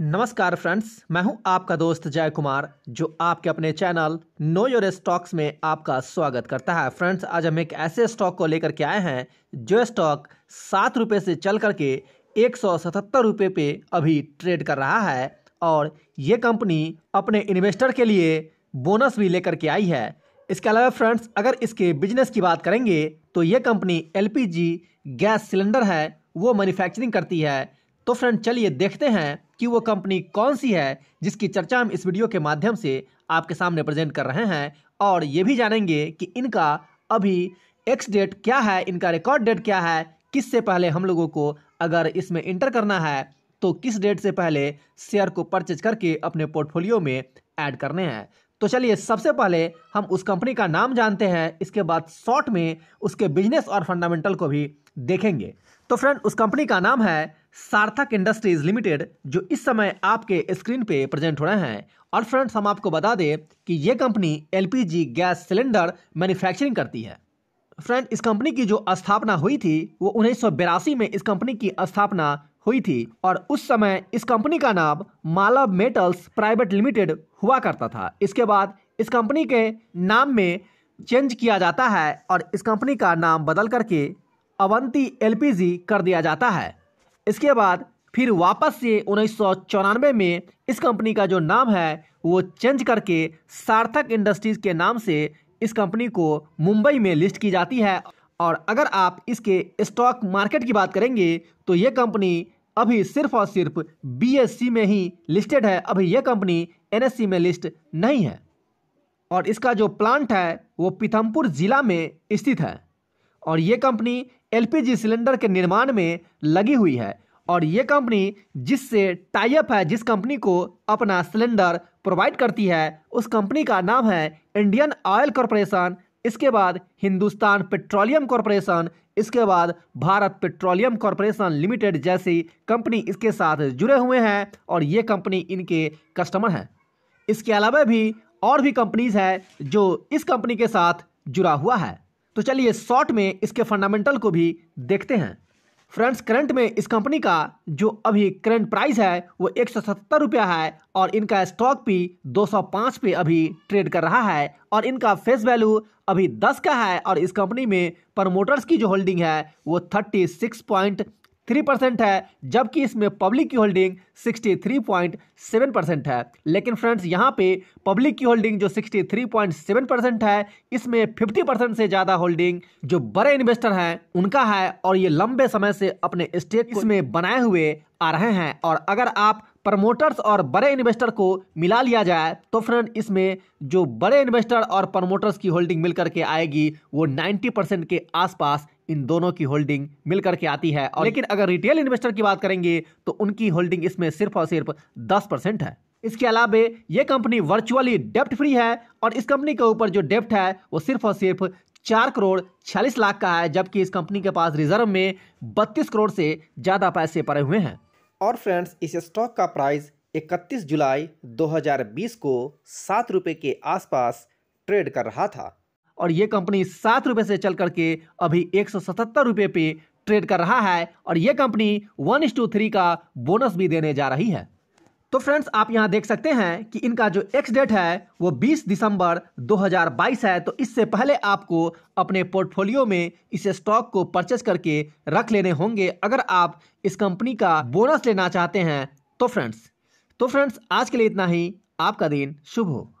नमस्कार फ्रेंड्स मैं हूं आपका दोस्त जय कुमार जो आपके अपने चैनल नो योर स्टॉक्स में आपका स्वागत करता है फ्रेंड्स आज हम एक ऐसे स्टॉक को लेकर के आए हैं जो स्टॉक सात रुपये से चल करके एक सौ सतहत्तर रुपये पे अभी ट्रेड कर रहा है और ये कंपनी अपने इन्वेस्टर के लिए बोनस भी लेकर के आई है इसके अलावा फ्रेंड्स अगर इसके बिजनेस की बात करेंगे तो ये कंपनी एल गैस सिलेंडर है वो मैन्युफैक्चरिंग करती है तो फ्रेंड चलिए देखते हैं कि वो कंपनी कौन सी है जिसकी चर्चा हम इस वीडियो के माध्यम से आपके सामने प्रेजेंट कर रहे हैं और ये भी जानेंगे कि इनका अभी एक्स डेट क्या है इनका रिकॉर्ड डेट क्या है किससे पहले हम लोगों को अगर इसमें इंटर करना है तो किस डेट से पहले शेयर को परचेज करके अपने पोर्टफोलियो में ऐड करने हैं तो चलिए सबसे पहले हम उस कंपनी का नाम जानते हैं इसके बाद शॉर्ट में उसके बिजनेस और फंडामेंटल को भी देखेंगे तो फ्रेंड उस कंपनी का नाम है सार्थक इंडस्ट्रीज लिमिटेड जो इस समय आपके स्क्रीन पे प्रेजेंट हो रहे हैं और फ्रेंड्स हम आपको बता दें कि ये company LPG gas cylinder manufacturing करती है फ्रेंड इस कंपनी की जो स्थापना हुई थी वो उन्नीस में इस कंपनी की स्थापना हुई थी और उस समय इस कंपनी का नाम मालव मेटल्स प्राइवेट लिमिटेड हुआ करता था इसके बाद इस कंपनी के नाम में चेंज किया जाता है और इस कंपनी का नाम बदल करके अवंती एलपीजी कर दिया जाता है इसके बाद फिर वापस से उन्नीस में इस कंपनी का जो नाम है वो चेंज करके सार्थक इंडस्ट्रीज़ के नाम से इस कंपनी को मुंबई में लिस्ट की जाती है और अगर आप इसके स्टॉक मार्केट की बात करेंगे तो ये कंपनी अभी सिर्फ और सिर्फ बीएससी में ही लिस्टेड है अभी यह कंपनी एनएससी में लिस्ट नहीं है और इसका जो प्लांट है वो पीथमपुर ज़िला में स्थित है और ये कंपनी एलपीजी सिलेंडर के निर्माण में लगी हुई है और ये कंपनी जिससे टाइप है जिस कंपनी को अपना सिलेंडर प्रोवाइड करती है उस कंपनी का नाम है इंडियन ऑयल कॉरपोरेशन इसके बाद हिंदुस्तान पेट्रोलियम कॉरपोरेशन इसके बाद भारत पेट्रोलियम कॉरपोरेशन लिमिटेड जैसी कंपनी इसके साथ जुड़े हुए हैं और ये कंपनी इनके कस्टमर हैं इसके अलावा भी और भी कंपनीज है जो इस कंपनी के साथ जुड़ा हुआ है तो चलिए शॉर्ट में इसके फंडामेंटल को भी देखते हैं फ्रेंड्स करंट में इस कंपनी का जो अभी करंट प्राइस है वो एक रुपया है और इनका स्टॉक भी 205 पे अभी ट्रेड कर रहा है और इनका फेस वैल्यू अभी 10 का है और इस कंपनी में प्रमोटर्स की जो होल्डिंग है वो थ्री परसेंट है जबकि इसमें पब्लिक की holding sixty three point seven percent है लेकिन फ्रेंड्स यहाँ पे पब्लिक की होल्डिंग जो sixty three point seven percent है इसमें फिफ्टी परसेंट से ज़्यादा होल्डिंग जो बड़े इन्वेस्टर हैं उनका है और ये लंबे समय से अपने स्टेट इसमें बनाए हुए आ रहे हैं और अगर आप प्रमोटर्स और बड़े इन्वेस्टर को मिला लिया जाए तो फ्रेंड इसमें जो बड़े इन्वेस्टर और प्रमोटर्स की होल्डिंग मिलकर के आएगी वो 90 परसेंट के आसपास इन दोनों की होल्डिंग मिलकर के आती है और लेकिन अगर रिटेल इन्वेस्टर की बात करेंगे तो उनकी होल्डिंग इसमें सिर्फ और सिर्फ दस परसेंट है इसके अलावा ये कंपनी वर्चुअली डेप्ट फ्री है और इस कंपनी के ऊपर जो डेप्ट है वो सिर्फ और सिर्फ चार करोड़ छियालीस लाख का है जबकि इस कंपनी के पास रिजर्व में बत्तीस करोड़ से ज़्यादा पैसे पड़े हुए हैं और फ्रेंड्स इस स्टॉक का प्राइस 31 जुलाई 2020 को सात रुपये के आसपास ट्रेड कर रहा था और ये कंपनी सात रुपये से चल करके अभी एक सौ सतहत्तर पे ट्रेड कर रहा है और ये company one is to three का बोनस भी देने जा रही है तो फ्रेंड्स आप यहां देख सकते हैं कि इनका जो एक्स डेट है वो 20 दिसंबर 2022 है तो इससे पहले आपको अपने पोर्टफोलियो में इस स्टॉक को परचेस करके रख लेने होंगे अगर आप इस कंपनी का बोनस लेना चाहते हैं तो फ्रेंड्स तो फ्रेंड्स आज के लिए इतना ही आपका दिन शुभ हो